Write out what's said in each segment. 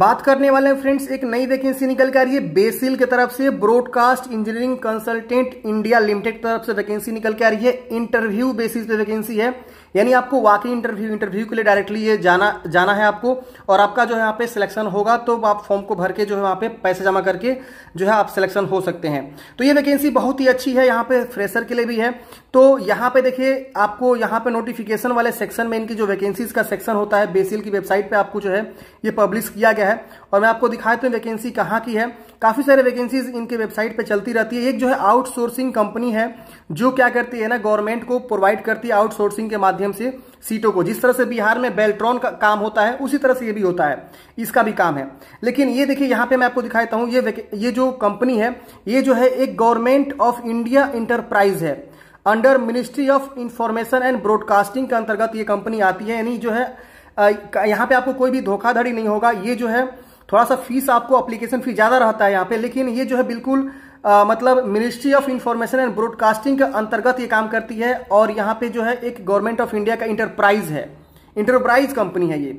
बात करने वाले हैं फ्रेंड्स एक नई वैकेंसी निकल के आ रही है बेसिल की तरफ से broadcast engineering consultant India limited तरफ से वैकेंसी निकल के आ रही है इंटरव्यू बेसिस पे वैकेंसी है यानी आपको वाकई इंटरव्यू इंटरव्यू के लिए डायरेक्टली ये जाना जाना है आपको और आपका जो है यहाँ पे सिलेक्शन होगा तो आप फॉर्म को भर के जो है वहाँ पे पैसे जमा करके जो है आप सिलेक्शन हो सकते हैं तो ये वैकेंसी बहुत ही अच्छी है यहाँ पे फ्रेशर के लिए भी है तो यहाँ पे देखिए आपको यहाँ पे नोटिफिकेशन वाले सेक्शन में इनकी जो वैकेंसीज का सेक्शन होता है बेसिल की वेबसाइट पे आपको जो है ये पब्लिश किया गया है और मैं आपको दिखाए तो वैकेंसी कहाँ की है काफी सारे वैकेंसीज इनके वेबसाइट पे चलती रहती है एक जो है आउटसोर्सिंग कंपनी है जो क्या करती है ना गवर्नमेंट को प्रोवाइड करती है आउटसोर्सिंग के माध्यम माध्यम से सीटों को जिस तरह से बिहार में बेल्ट्रॉन का काम होता है उसी तरह से ये भी होता है इसका भी काम है लेकिन ये देखिए यहाँ पे मैं आपको दिखाता हूँ ये ये जो कंपनी है ये जो है एक गवर्नमेंट ऑफ इंडिया इंटरप्राइज है under ministry of information and broadcasting के अंतर्गत ये कंपनी आती है यानी जो है यहाँ पे आपको कोई भी धोखाधड़ी नहीं होगा ये जो है थोड़ा सा फीस आपको अप्लीकेशन फीस ज़्यादा रहता है यहाँ पे लेकिन ये जो है बिल्कुल आ, मतलब ministry of information and broadcasting के अंतर्गत ये काम करती है और यहाँ पे जो है एक गवर्नमेंट ऑफ इंडिया का इंटरप्राइज है इंटरप्राइज कंपनी है ये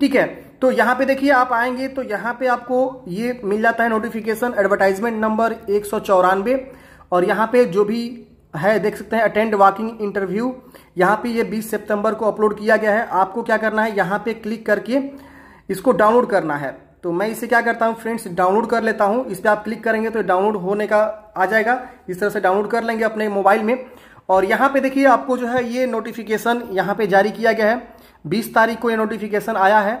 ठीक है तो यहाँ पे देखिए आप आएंगे तो यहाँ पे आपको ये मिल जाता है नोटिफिकेशन एडवर्टाइजमेंट नंबर एक और यहाँ पे जो भी है देख सकते हैं अटेंड वॉकिंग इंटरव्यू यहाँ पे ये 20 सितंबर को अपलोड किया गया है आपको क्या करना है यहाँ पे क्लिक करके इसको डाउनलोड करना है तो मैं इसे क्या करता हूँ फ्रेंड्स डाउनलोड कर लेता हूँ इस पर आप क्लिक करेंगे तो डाउनलोड होने का आ जाएगा इस तरह से डाउनलोड कर लेंगे अपने मोबाइल में और यहाँ पे देखिए आपको जो है ये नोटिफिकेशन यहाँ पे जारी किया गया है 20 तारीख को ये नोटिफिकेशन आया है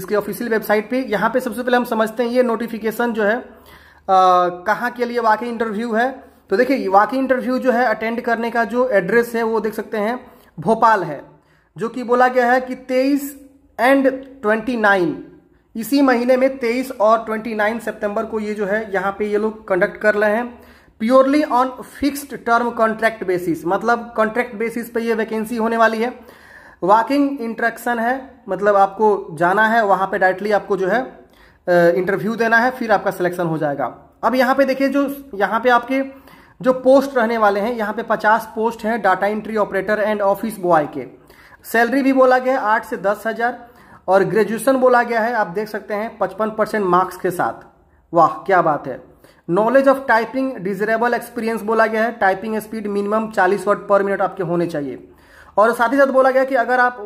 इसके ऑफिशियल वेबसाइट पे यहाँ पे सबसे पहले हम समझते हैं ये नोटिफिकेशन जो है कहाँ के लिए वाकई इंटरव्यू है तो देखिए वाकई इंटरव्यू जो है अटेंड करने का जो एड्रेस है वो देख सकते हैं भोपाल है जो कि बोला गया है कि तेईस एंड ट्वेंटी नाइन इसी महीने में 23 और 29 सितंबर को ये जो है यहाँ पे ये लोग कंडक्ट कर रहे हैं purely on fixed term contract basis मतलब कॉन्ट्रैक्ट बेसिस पे ये वैकेंसी होने वाली है वॉकिंग इंट्रैक्शन है मतलब आपको जाना है वहाँ पे डायरेक्टली आपको जो है इंटरव्यू देना है फिर आपका सिलेक्शन हो जाएगा अब यहाँ पे देखिए जो यहाँ पे आपके जो पोस्ट रहने वाले हैं यहाँ पे पचास पोस्ट हैं data entry operator and office boy के सैलरी भी बोला गया आठ से दस हज़ार और ग्रेजुएशन बोला गया है आप देख सकते हैं पचपन परसेंट मार्क्स के साथ वाह क्या बात है knowledge of typing desirable experience बोला गया है typing speed minimum 40 word per minute आपके होने चाहिए और साथ ही साथ बोला गया कि अगर आप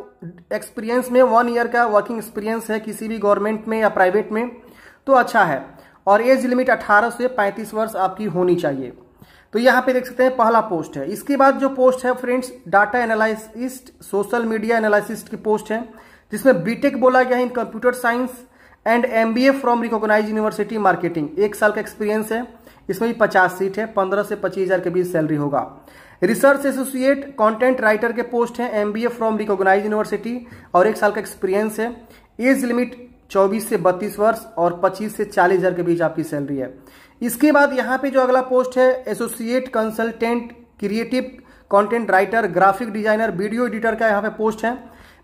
एक्सपीरियंस में वन ईयर का वर्किंग एक्सपीरियंस है किसी भी गवर्नमेंट में या प्राइवेट में तो अच्छा है और एज लिमिट 18 से 35 वर्ष आपकी होनी चाहिए तो यहाँ पे देख सकते हैं पहला पोस्ट है इसके बाद जो पोस्ट है friends data analyst social media analyst की पोस्ट है जिसमें बीटेक बोला गया है in computer science and MBA from recognise university marketing एक साल का एक्सपीरियंस है इसमें भी पचास सीट है पंद्रह से पच्चीस हजार के बीच सैलरी होगा रिसर्च एसोसिएट कंटेंट राइटर के पोस्ट हैं एमबीए फ्रॉम रिकॉग्नाइज यूनिवर्सिटी और एक साल का एक्सपीरियंस है एज लिमिट 24 से 32 वर्ष और 25 से चालीस हजार के बीच आपकी सैलरी है इसके बाद यहाँ पे जो अगला पोस्ट है associate consultant creative content writer graphic designer video editor का यहाँ पे पोस्ट है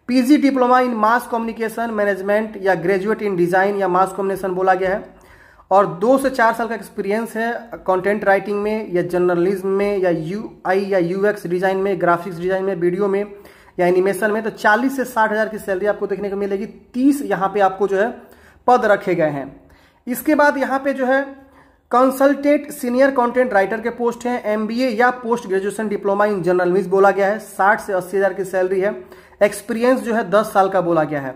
PG diploma in mass communication management या ग्रेजुएट इन डिजाइन या मास कम्युनिकेशन बोला गया है और दो से चार साल का एक्सपीरियंस है कंटेंट राइटिंग में या जर्नलिज्म में या यू आई या यूएक्स डिजाइन में ग्राफिक्स डिजाइन में वीडियो में या एनिमेशन में तो 40 से साठ हज़ार की सैलरी आपको देखने को मिलेगी 30 यहां पे आपको जो है पद रखे गए हैं इसके बाद यहाँ पे जो है कंसल्टेंट सीनियर कंटेंट राइटर के पोस्ट हैं एमबीए या post graduation diploma in journalism बोला गया है साठ से अस्सी हज़ार की सैलरी है एक्सपीरियंस जो है दस साल का बोला गया है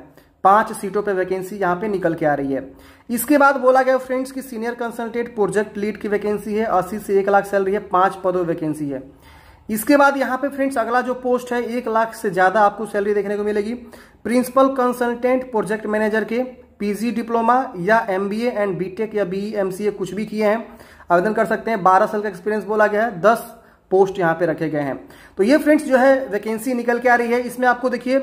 पांच सीटों पे वैकेंसी यहाँ पे निकल के आ रही है इसके बाद बोला गया फ्रेंड्स कि सीनियर कंसल्टेंट प्रोजेक्ट लीड की वैकेंसी है अस्सी से एक लाख सैलरी है पांच पदों वैकेंसी है इसके बाद यहाँ पे फ्रेंड्स अगला जो पोस्ट है एक लाख से ज्यादा आपको सैलरी देखने को मिलेगी प्रिंसिपल कंसल्टेंट प्रोजेक्ट मैनेजर के पीजी डिप्लोमा या एमबीए एंड बीटेक या बीई e कुछ भी किए हैं आवेदन कर सकते हैं बारह साल का एक्सपीरियंस बोला गया है दस पोस्ट यहाँ पे रखे गए हैं तो ये फ्रेंड्स जो है वैकेंसी निकल के आ रही है इसमें आपको देखिए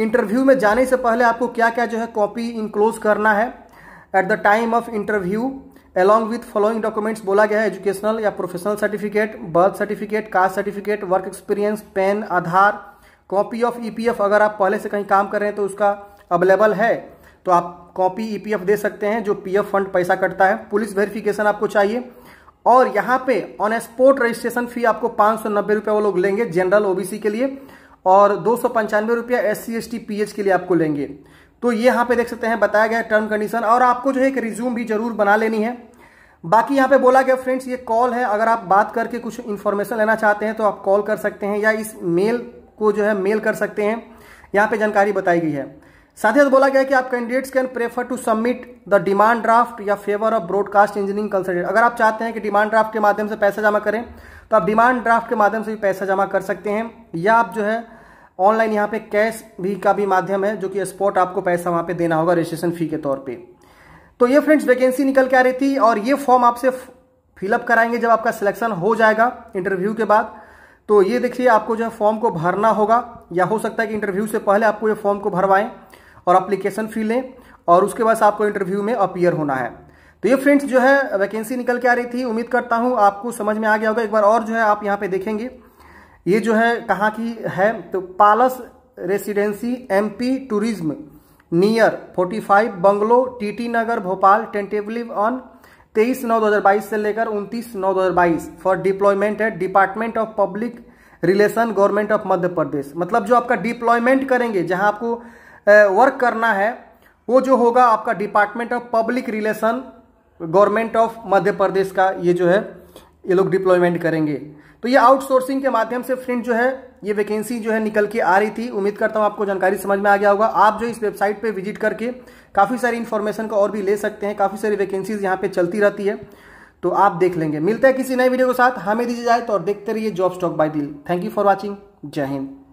इंटरव्यू में जाने से पहले आपको क्या क्या जो है कॉपी इनक्लोज करना है at the time of interview along with following documents बोला गया है एजुकेशनल या professional certificate birth certificate caste certificate work experience PAN Aadhaar copy of EPF अगर आप पहले से कहीं काम कर रहे हैं तो उसका अवेलेबल है तो आप कॉपी ईपीएफ e दे सकते हैं जो पीएफ फंड पैसा कटता है पुलिस वेरिफिकेशन आपको चाहिए और यहाँ पे ऑन स्पोर्ट रजिस्ट्रेशन फी आपको पांच सौ नब्बे रुपया वो लोग लेंगे जनरल ओबीसी के लिए और दो सौ पंचानवे रुपया S C S T P H के लिए आपको लेंगे तो ये यहां पे देख सकते हैं बताया गया टर्म कंडीशन और आपको जो है एक रिज्यूम भी जरूर बना लेनी है बाकी यहां पे बोला गया फ्रेंड्स ये कॉल है अगर आप बात करके कुछ इन्फॉर्मेशन लेना चाहते हैं तो आप कॉल कर सकते हैं या इस मेल को जो है मेल कर सकते हैं यहां पे जानकारी बताई गई है साथ ही बोला गया कि आप candidates can prefer to submit the demand draft या favour of broadcast engineering consultant अगर आप चाहते हैं कि डिमांड ड्राफ्ट के माध्यम से पैसा जमा करें तो आप डिमांड ड्राफ्ट के माध्यम से भी पैसा जमा कर सकते हैं या आप जो है ऑनलाइन यहाँ पे कैश भी का भी माध्यम है जो कि स्पॉट आपको पैसा वहाँ पे देना होगा रजिस्ट्रेशन फी के तौर पे तो ये फ्रेंड्स वैकेंसी निकल के आ रही थी और ये फॉर्म आपसे फिलअप कराएंगे जब आपका सिलेक्शन हो जाएगा इंटरव्यू के बाद तो ये देखिए आपको जो है फॉर्म को भरना होगा या हो सकता है कि इंटरव्यू से पहले आपको ये फॉर्म को भरवाएं और अप्लीकेशन फ़ी लें और उसके बाद आपको इंटरव्यू में अपियर होना है तो ये फ्रेंड्स जो है वैकेंसी निकल के आ रही थी उम्मीद करता हूँ आपको समझ में आ गया होगा एक बार और जो है आप यहाँ पे देखेंगे ये जो है कहाँ की है तो Palash residency MP tourism near 45 bungalow TT Nagar Bhopal tentatively on 23 नौ 2022 से लेकर 29 नौ 2022 फॉर डिप्लॉयमेंट है department of public relation government of Madhya Pradesh मतलब जो आपका डिप्लॉयमेंट करेंगे जहां आपको वर्क करना है वो जो होगा आपका department of public relation government of Madhya Pradesh का ये जो है ये लोग डिप्लॉयमेंट करेंगे तो ये आउटसोर्सिंग के माध्यम से फ्रेंड जो है ये वैकेंसी जो है निकल के आ रही थी उम्मीद करता हूँ आपको जानकारी समझ में आ गया होगा आप जो इस वेबसाइट पे विजिट करके काफ़ी सारी इन्फॉर्मेशन को और भी ले सकते हैं काफ़ी सारी वैकेंसीज यहाँ पे चलती रहती है तो आप देख लेंगे मिलता है किसी नए वीडियो के साथ हमें दीजिए जाए तो और देखते रहिए job stock by Dil thank you for watching जय हिंद